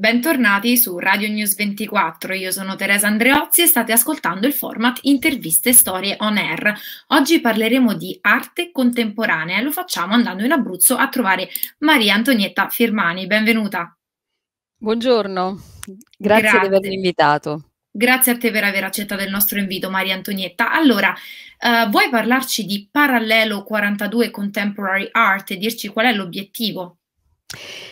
Bentornati su Radio News 24, io sono Teresa Andreozzi e state ascoltando il format Interviste Storie On Air. Oggi parleremo di arte contemporanea e lo facciamo andando in Abruzzo a trovare Maria Antonietta Firmani. Benvenuta. Buongiorno, grazie, grazie. di avermi invitato. Grazie a te per aver accettato il nostro invito, Maria Antonietta. Allora, eh, vuoi parlarci di Parallelo 42 Contemporary Art e dirci qual è l'obiettivo?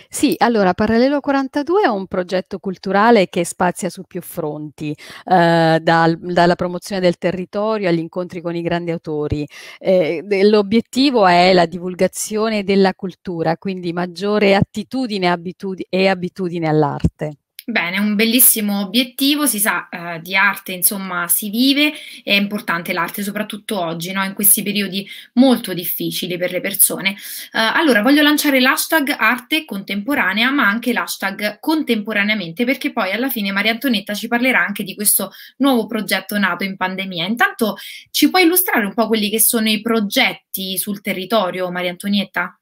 Sì, allora Parallelo 42 è un progetto culturale che spazia su più fronti, eh, dal, dalla promozione del territorio agli incontri con i grandi autori. Eh, l'obiettivo è la divulgazione della cultura, quindi maggiore attitudine abitudine e abitudine all'arte. Bene, un bellissimo obiettivo, si sa, eh, di arte insomma si vive, è importante l'arte soprattutto oggi, no? in questi periodi molto difficili per le persone. Eh, allora, voglio lanciare l'hashtag arte contemporanea, ma anche l'hashtag contemporaneamente, perché poi alla fine Maria Antonietta ci parlerà anche di questo nuovo progetto nato in pandemia. Intanto ci puoi illustrare un po' quelli che sono i progetti sul territorio, Maria Antonietta?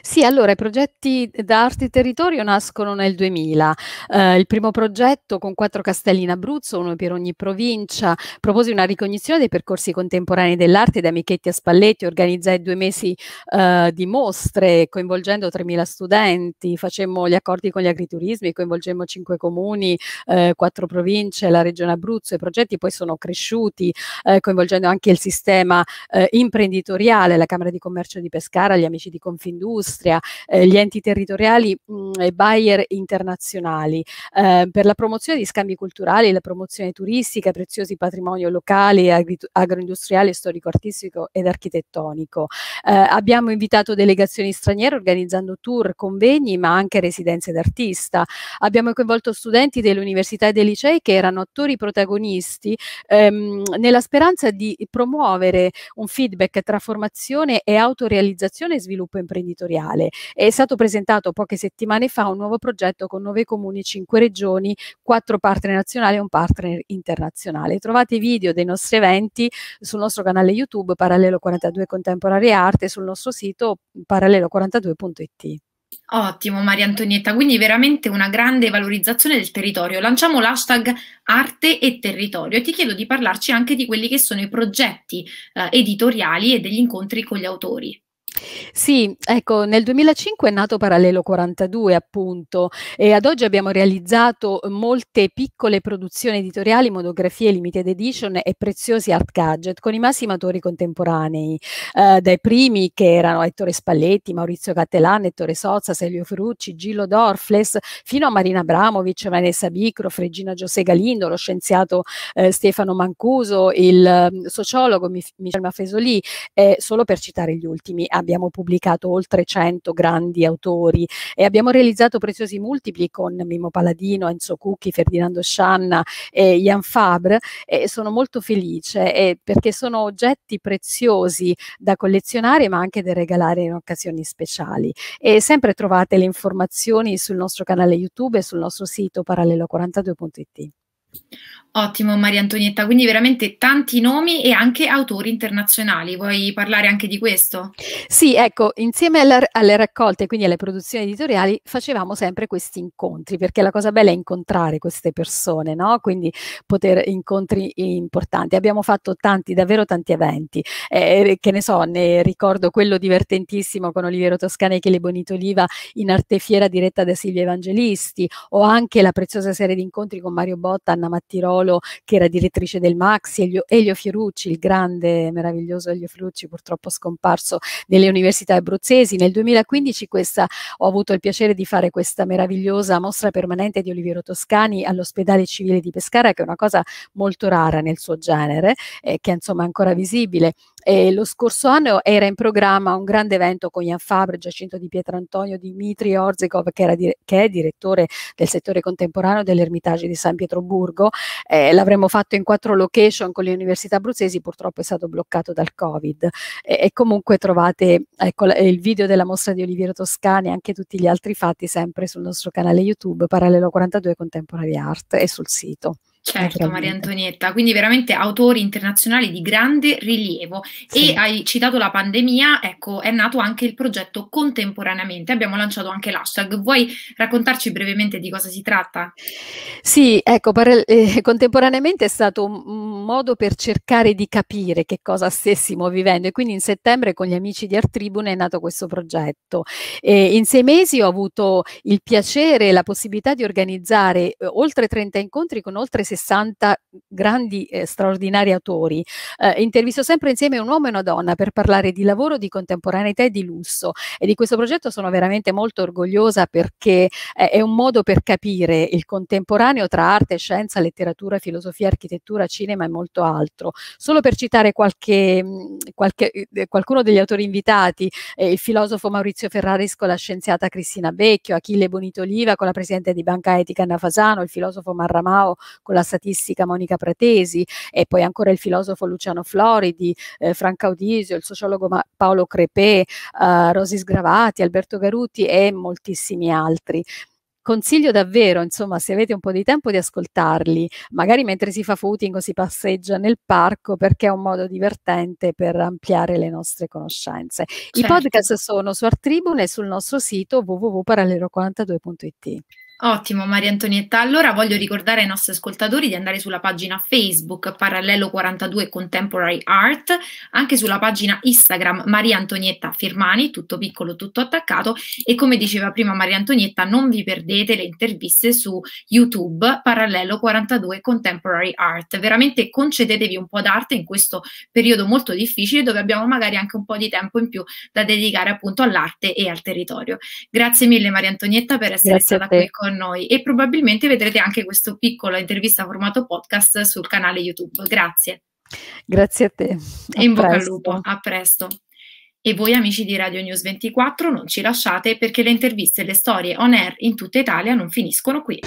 Sì, allora i progetti d'arte e Territorio nascono nel 2000. Eh, il primo progetto con quattro castelli in Abruzzo, uno per ogni provincia, propose una ricognizione dei percorsi contemporanei dell'arte da Michetti a Spalletti, organizzai due mesi eh, di mostre coinvolgendo 3.000 studenti, facemmo gli accordi con gli agriturismi, coinvolgemmo cinque comuni, eh, province, la regione Abruzzo. I progetti poi sono cresciuti eh, coinvolgendo anche il sistema eh, imprenditoriale, la Camera di Commercio di Pescara, gli amici di Confindustria Confindustria, eh, gli enti territoriali mh, mm, e buyer internazionali, eh, per la promozione di scambi culturali, la promozione turistica, preziosi patrimonio locali, agri- agroindustriale, storico-artistico ed architettonico. Eh, abbiamo invitato delegazioni straniere organizzando tour, convegni, ma anche residenze d'artista. Abbiamo coinvolto studenti dell'università e dei licei che erano attori protagonisti ehm, nella speranza di promuovere un feedback tra formazione e autorealizzazione e sviluppo imprenditoriale imprenditoriale. È stato presentato poche settimane fa un nuovo progetto con nove comuni, cinque regioni, quattro partner nazionali e un partner internazionale. Trovate i video dei nostri eventi sul nostro canale YouTube Parallelo 42 Contemporary Art e sul nostro sito parallelo42.it. Ottimo Maria Antonietta, quindi veramente una grande valorizzazione del territorio. Lanciamo l'hashtag arte e territorio e ti chiedo di parlarci anche di quelli che sono i progetti eh, editoriali e degli incontri con gli autori. Sì, ecco, nel 2005 è nato Parallelo 42 appunto e ad oggi abbiamo realizzato molte piccole produzioni editoriali, monografie, limited edition e preziosi art gadget con i massimi autori contemporanei, eh, dai primi che erano Ettore Spalletti, Maurizio Cattelan, Ettore Sozza, Silvio Ferrucci, Gillo Dorfles, fino a Marina Abramovic, Vanessa Bicro, Fregina Giose Galindo, lo scienziato eh, Stefano Mancuso, il mm, sociologo Mich- Michel Mafesolì, eh, solo per citare gli ultimi abbiamo pubblicato oltre 100 grandi autori e abbiamo realizzato preziosi multipli con Mimo Paladino, Enzo Cucchi, Ferdinando Scianna e Ian Fabre e sono molto felice eh, perché sono oggetti preziosi da collezionare ma anche da regalare in occasioni speciali e sempre trovate le informazioni sul nostro canale YouTube e sul nostro sito parallelo42.it. Ottimo Maria Antonietta, quindi veramente tanti nomi e anche autori internazionali, vuoi parlare anche di questo? Sì, ecco, insieme alla, alle raccolte, quindi alle produzioni editoriali, facevamo sempre questi incontri, perché la cosa bella è incontrare queste persone, no? Quindi poter incontri importanti. Abbiamo fatto tanti, davvero tanti eventi, eh, che ne so, ne ricordo quello divertentissimo con Oliviero Toscani e Bonito Oliva in Artefiera diretta da Silvia Evangelisti, o anche la preziosa serie di incontri con Mario Botta, Anna Mattirolo, che era direttrice del Maxi, Elio, Elio Fierucci, il grande, e meraviglioso Elio Fierucci, purtroppo scomparso nelle università abruzzesi. Nel 2015 questa, ho avuto il piacere di fare questa meravigliosa mostra permanente di Oliviero Toscani all'ospedale civile di Pescara, che è una cosa molto rara nel suo genere, eh, che è ancora visibile. E lo scorso anno era in programma un grande evento con Jan Fabre, Giacinto di Pietrantonio, Dimitri Orzekov, che, di che, è direttore del settore contemporaneo dell'Ermitage di San Pietroburgo. Eh, l'avremmo fatto in quattro location con le università abruzzesi, purtroppo è stato bloccato dal Covid. E, e comunque trovate ecco, il video della mostra di Oliviero Toscani e anche tutti gli altri fatti sempre sul nostro canale YouTube Parallelo 42 Contemporary Art e sul sito. Certo, Maria Antonietta, quindi veramente autori internazionali di grande rilievo sì. e hai citato la pandemia, ecco, è nato anche il progetto contemporaneamente, abbiamo lanciato anche l'hashtag, vuoi raccontarci brevemente di cosa si tratta? Sì, ecco, eh, contemporaneamente è stato un modo per cercare di capire che cosa stessimo vivendo e quindi in settembre con gli amici di Artribune è nato questo progetto. E in sei mesi ho avuto il piacere e la possibilità di organizzare eh, oltre 30 incontri con oltre 60 60 grandi e eh, straordinari autori. Eh, intervisto sempre insieme un uomo e una donna per parlare di lavoro, di contemporaneità e di lusso. E di questo progetto sono veramente molto orgogliosa perché eh, è un modo per capire il contemporaneo tra arte, scienza, letteratura, filosofia, architettura, cinema e molto altro. Solo per citare qualche, mm, qualche, eh, qualcuno degli autori invitati, eh, il filosofo Maurizio Ferraris con la scienziata Cristina Vecchio, Achille Bonitoliva con la presidente di Banca Etica Anna Fasano, il filosofo Marramao con la statistica Monica Pratesi e poi ancora il filosofo Luciano Floridi, eh, Franca Odisio, il sociologo Ma Paolo Crepè, eh, Rosis Gravati, Alberto Garuti e moltissimi altri consiglio davvero, insomma, se avete un po' di tempo di ascoltarli, magari mentre si fa footing o si passeggia nel parco, perché è un modo divertente per ampliare le nostre conoscenze. Certo. I podcast sono su Artribune e sul nostro sito www.parallelo42.it. Ottimo Maria Antonietta, allora voglio ricordare ai nostri ascoltatori di andare sulla pagina Facebook Parallelo 42 Contemporary Art, anche sulla pagina Instagram Maria Antonietta Firmani, tutto piccolo, tutto attaccato e come diceva prima Maria Antonietta non vi perdete le interviste su YouTube Parallelo 42 Contemporary Art, veramente concedetevi un po' d'arte in questo periodo molto difficile dove abbiamo magari anche un po' di tempo in più da dedicare appunto all'arte e al territorio. Grazie mille Maria Antonietta per essere Grazie stata qui con noi e probabilmente vedrete anche questa piccola intervista formato podcast sul canale YouTube. Grazie. Grazie a te. A e in presto. bocca al lupo, a presto. E voi amici di Radio News 24 non ci lasciate perché le interviste e le storie on air in tutta Italia non finiscono qui.